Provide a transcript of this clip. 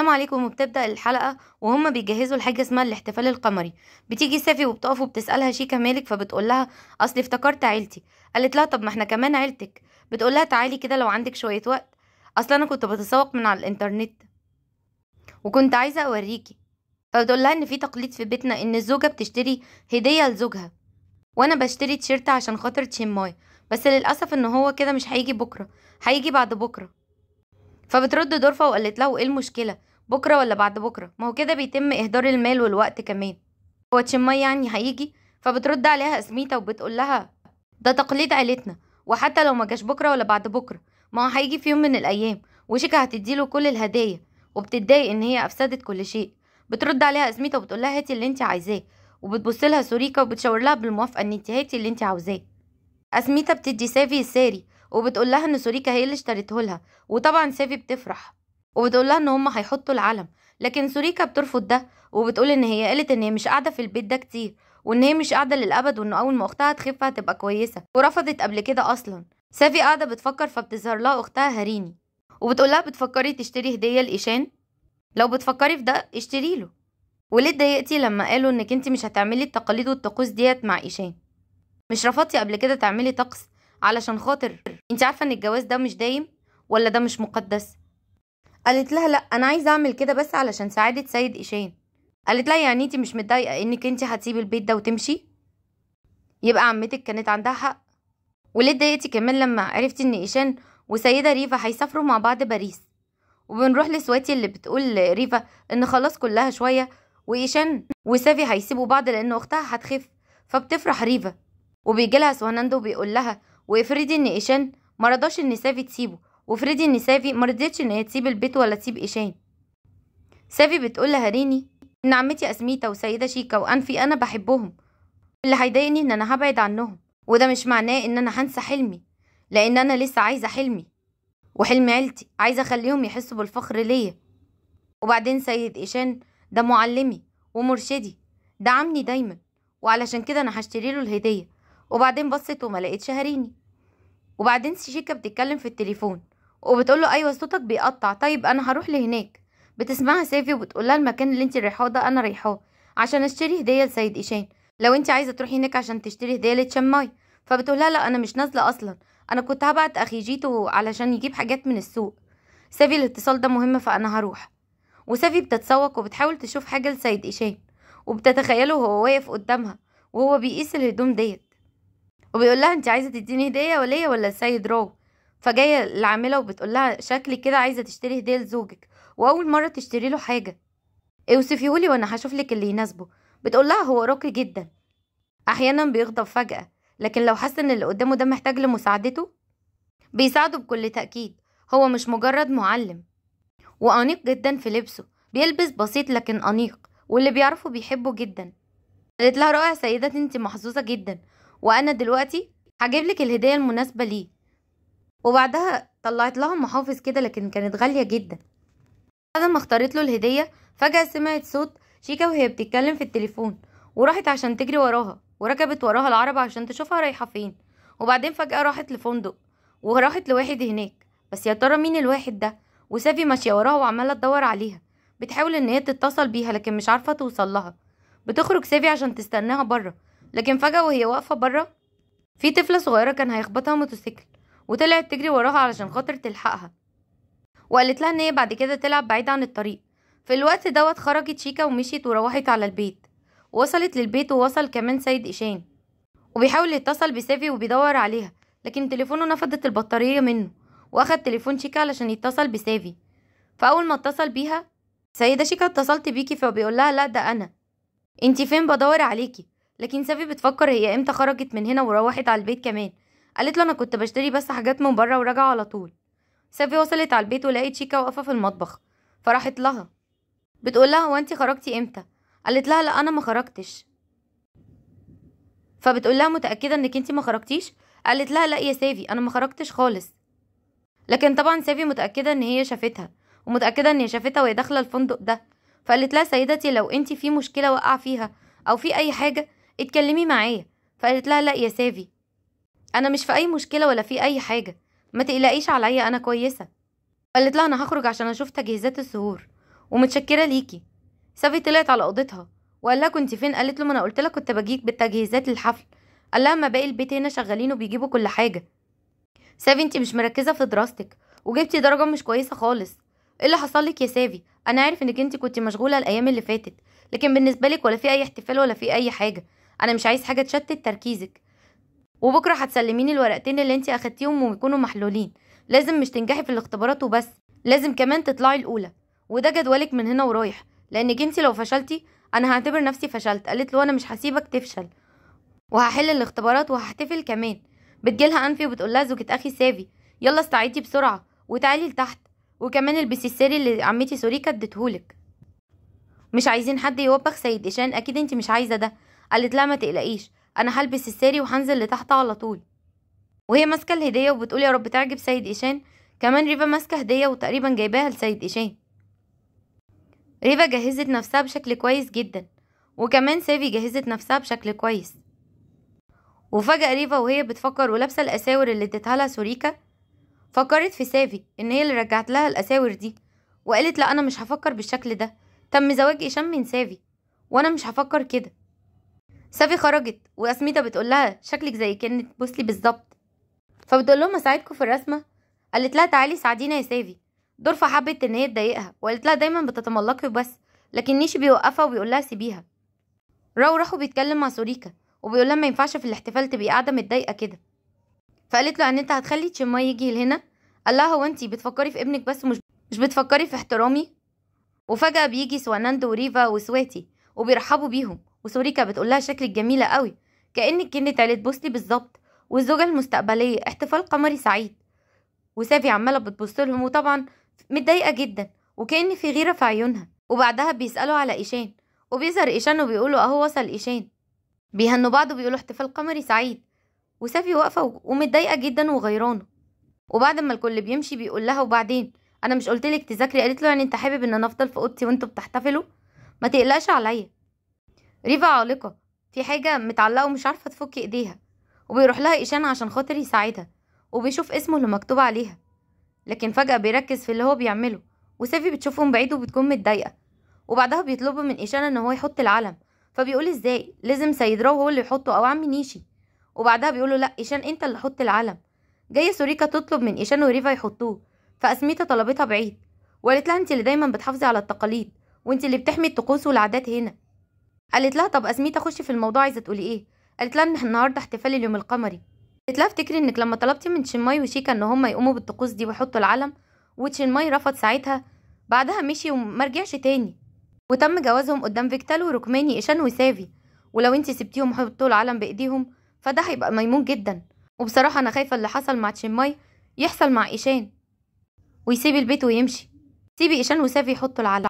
السلام عليكم وبتبدا الحلقه وهم بيجهزوا لحاجه اسمها الاحتفال القمري بتيجي سافي وبتقف وبتسالها شيكا مالك فبتقول لها اصلي افتكرت عيلتي قالت لها طب ما احنا كمان عيلتك بتقول لها تعالي كده لو عندك شويه وقت اصل انا كنت بتسوق من على الانترنت وكنت عايزه اوريكي فبتقول لها ان في تقليد في بيتنا ان الزوجه بتشتري هديه لزوجها وانا بشتري تيشيرت عشان خاطر تشيماي بس للاسف ان هو كده مش هيجي بكره هيجي بعد بكره فبترد دورفة وقالت له ايه المشكلة بكرة ولا بعد بكرة ما هو كده بيتم إهدار المال والوقت كمان هو تشمي يعني هيجي فبترد عليها اسميتا وبتقول لها ده تقليد عيلتنا وحتى لو ما جاش بكرة ولا بعد بكرة ما هو هيجي في يوم من الأيام وشيكا هتديله كل الهدايا وبتتضايق إن هي أفسدت كل شيء بترد عليها اسميتا وبتقول لها هاتي اللي انت عايزاه وبتبص لها سوريكا وبتشاور لها بالموافقة إن انت هاتي اللي انت عاوزاه اسميتا بتدي سافي الساري وبتقول لها إن سوريكا هي اللي اشتريته لها وطبعا سافي بتفرح وبتقول لها ان هم هيحطوا العلم لكن سوريكا بترفض ده وبتقول ان هي قالت ان هي مش قاعده في البيت ده كتير وان هي مش قاعده للابد وان اول ما اختها تخف هتبقى كويسه ورفضت قبل كده اصلا سافي قاعده بتفكر فبتظهر لها اختها هريني وبتقول لها بتفكري تشتري هديه لايشان لو بتفكري في ده اشتري له وليه اتضايقتي لما قالوا انك انت مش هتعملي التقاليد والطقوس ديت مع ايشان مش رفضتي قبل كده تعملي طقس علشان خاطر انت عارفه ان الجواز ده مش دايم ولا ده مش مقدس قالت لها لا انا عايزه اعمل كده بس علشان سعاده سيد ايشان قالت لها يعني انت مش متضايقه انك انت هتسيبي البيت ده وتمشي يبقى عمتك كانت عندها حق وليه اتضايقتي كمان لما عرفتي ان ايشان وسيده ريفا هيسافروا مع بعض باريس وبنروح لسواتي اللي بتقول لريفا ان خلاص كلها شويه وايشان وسافي هيسيبوا بعض لان اختها هتخف فبتفرح ريفا وبيجي لها سوهناندو بيقول لها وافرضي ان ايشان مرضاش ان سافي تسيبه وفريدي سافي مرضتش ان هي تسيب البيت ولا تسيب ايشان سافي بتقول لها ريني ان عمتي اسميتا وسيده شيكا وانفي انا بحبهم اللي هيضايقني ان انا هبعد عنهم وده مش معناه ان انا هنسى حلمي لان انا لسه عايزه حلمي وحلم عيلتي عايزه اخليهم يحسوا بالفخر ليا وبعدين سيد ايشان ده معلمي ومرشدي دعمني دايما وعلشان كده انا هشتري له الهديه وبعدين بصت وما لقيتش هريني وبعدين شيكا بتتكلم في التليفون وبتقول له ايوه صوتك بيقطع طيب انا هروح لهناك بتسمعها سافي وبتقول لها المكان اللي انت رايحاه ده انا رايحاه عشان اشتري هديه لسيد ايشان لو انت عايزه تروحي هناك عشان تشتري هديه لتشماي فبتقول لها لا انا مش نازله اصلا انا كنت هبعت اخي جيتو علشان يجيب حاجات من السوق سافي الاتصال ده مهم فانا هروح وسافي بتتسوق وبتحاول تشوف حاجه لسيد ايشان وبتتخيله وهو واقف قدامها وهو بيقيس الهدوم ديت وبيقول لها انت عايزه تديني هديه ليا ولا لسيد راو فجايه العامله وبتقول لها شكلي كده عايزه تشتري هديه لزوجك واول مره تشتري له حاجه اوصفيهولي وانا هشوف لك اللي يناسبه بتقول لها هو راقي جدا احيانا بيغضب فجاه لكن لو حس ان اللي قدامه ده محتاج لمساعدته بيساعده بكل تاكيد هو مش مجرد معلم وأنيق جدا في لبسه بيلبس بسيط لكن أنيق واللي بيعرفه بيحبه جدا قالت لها رائع سيدتي انت محظوظة جدا وأنا دلوقتي هجيبلك الهدية المناسبة ليه وبعدها طلعت لها محافظ كده لكن كانت غالية جدا بعد ما اختارت له الهدية فجأة سمعت صوت شيكا وهي بتتكلم في التليفون وراحت عشان تجري وراها وركبت وراها العربة عشان تشوفها رايحة فين وبعدين فجأة راحت لفندق وراحت لواحد هناك بس يا ترى مين الواحد ده وسافي ماشية وراها وعمالة تدور عليها بتحاول ان هي تتصل بيها لكن مش عارفة توصل لها بتخرج سافي عشان تستناها بره لكن فجأة وهي واقفة بره في طفلة صغيرة كان هيخبطها موتوسيكل وطلعت تجري وراها علشان خاطر تلحقها وقالت لها ان هي بعد كده تلعب بعيد عن الطريق في الوقت دوت خرجت شيكا ومشيت وروحت على البيت وصلت للبيت ووصل كمان سيد ايشان وبيحاول يتصل بسافي وبيدور عليها لكن تليفونه نفضت البطارية منه واخد تليفون شيكا علشان يتصل بسافي فأول ما اتصل بيها سيدة شيكا اتصلت بيكي فبيقول لها لا ده أنا انتي فين بدور عليكي لكن سافي بتفكر هي امتى خرجت من هنا وروحت على البيت كمان قالت له انا كنت بشتري بس حاجات من بره وراجعه على طول سافي وصلت على البيت ولقيت شيكا واقفه في المطبخ فراحت لها بتقول لها هو انت خرجتي امتى قالت لها لا انا ما خرجتش فبتقول لها متاكده انك انت ما خرجتيش قالت لها لا يا سافي انا ما خرجتش خالص لكن طبعا سافي متاكده ان هي شافتها ومتاكده ان هي شافتها وهي داخله الفندق ده فقالت لها سيدتي لو انت في مشكله وقع فيها او في اي حاجه اتكلمي معايا فقالت لها لا يا سافي انا مش في اي مشكله ولا في اي حاجه ما تقلقيش عليا انا كويسه قالت لها انا هخرج عشان اشوف تجهيزات السهور ومتشكره ليكي سافي طلعت على اوضتها وقال لها كنت فين قالت له ما انا قلت لك كنت بجيك بالتجهيزات للحفل قال لها ما باقي البيت هنا شغالين وبيجيبوا كل حاجه سافي انت مش مركزه في دراستك وجبتي درجه مش كويسه خالص ايه اللي حصل لك يا سافي انا عارف انك انت كنت مشغوله الايام اللي فاتت لكن بالنسبه لك ولا في اي احتفال ولا في اي حاجه انا مش عايز حاجه تشتت تركيزك وبكره هتسلميني الورقتين اللي انت اخدتيهم ويكونوا محلولين لازم مش تنجحي في الاختبارات وبس لازم كمان تطلعي الاولى وده جدولك من هنا ورايح لانك انت لو فشلتي انا هعتبر نفسي فشلت قالت له انا مش هسيبك تفشل وهحل الاختبارات وهحتفل كمان بتجيلها انفي وبتقول لها زوجة اخي سافي يلا استعيدي بسرعه وتعالي لتحت وكمان البسي الساري اللي عمتي سوريكا اديتهولك مش عايزين حد يوبخ سيد إشان أكيد أنت مش عايزة ده قالت لها ما تقلقيش انا هلبس الساري وهنزل لتحت على طول وهي ماسكه الهديه وبتقول يا رب تعجب سيد ايشان كمان ريفا ماسكه هديه وتقريبا جايباها لسيد ايشان ريفا جهزت نفسها بشكل كويس جدا وكمان سيفي جهزت نفسها بشكل كويس وفجأة ريفا وهي بتفكر ولابسة الأساور اللي اديتها لها سوريكا فكرت في سافي إن هي اللي رجعت لها الأساور دي وقالت لا أنا مش هفكر بالشكل ده تم زواج إيشان من سافي وأنا مش هفكر كده سافي خرجت واسميتا بتقول لها شكلك زي كانت بوسلي بالظبط فبتقول لهم اساعدكم في الرسمه قالت لها تعالي ساعدينا يا سافي دورفا حبت ان هي تضايقها وقالت لها دايما بتتملقي وبس لكن نيشي بيوقفها وبيقول لها سيبيها راو راحوا بيتكلم مع سوريكا وبيقول لها ما ينفعش في الاحتفال تبقي قاعده متضايقه كده فقالت له ان انت هتخلي تشيماي يجي لهنا قال لها هو انت بتفكري في ابنك بس مش مش بتفكري في احترامي وفجاه بيجي سواناند وريفا وسواتي وبيرحبوا بيهم وسوريكا بتقول لها شكلك جميله قوي كانك كنت عيله بوستي بالظبط والزوجه المستقبليه احتفال قمري سعيد وسافي عماله بتبص لهم وطبعا متضايقه جدا وكان في غيره في عيونها وبعدها بيسالوا على ايشان وبيظهر ايشان وبيقولوا اهو وصل ايشان بيهنوا بعض وبيقولوا احتفال قمري سعيد وسافي واقفه ومتضايقه جدا وغيرانه وبعد ما الكل بيمشي بيقول لها وبعدين انا مش قلت لك تذاكري قالت له يعني انت حابب ان انا افضل في اوضتي وانتوا بتحتفلوا ما تقلقش عليا ريفا عالقة في حاجة متعلقة ومش عارفة تفك ايديها وبيروح لها إيشان عشان خاطر يساعدها وبيشوف اسمه اللي مكتوب عليها لكن فجأة بيركز في اللي هو بيعمله وسافي بتشوفه من بعيد وبتكون متضايقة وبعدها بيطلبوا من إيشان ان هو يحط العلم فبيقول ازاي لازم سيدراو هو اللي يحطه او عم نيشي وبعدها بيقوله لا إيشان انت اللي حط العلم جاية سوريكا تطلب من إيشان وريفا يحطوه فأسميتا طلبتها بعيد وقالت لها انت اللي دايما بتحافظي على التقاليد وانت اللي بتحمي الطقوس والعادات هنا قالت لها طب اسميت اخش في الموضوع عايزه تقولي ايه قالت لها ان النهارده احتفال اليوم القمري قالت لها افتكري انك لما طلبتي من تشيماي وشيكا ان هم يقوموا بالطقوس دي ويحطوا العلم وتشيماي رفض ساعتها بعدها مشي وما رجعش تاني وتم جوازهم قدام فيكتال وركماني إيشان وسافي ولو انت سبتيهم يحطوا العلم بايديهم فده هيبقى ميمون جدا وبصراحه انا خايفه اللي حصل مع تشيماي يحصل مع ايشان ويسيب البيت ويمشي سيبي ايشان وسافي يحطوا العلم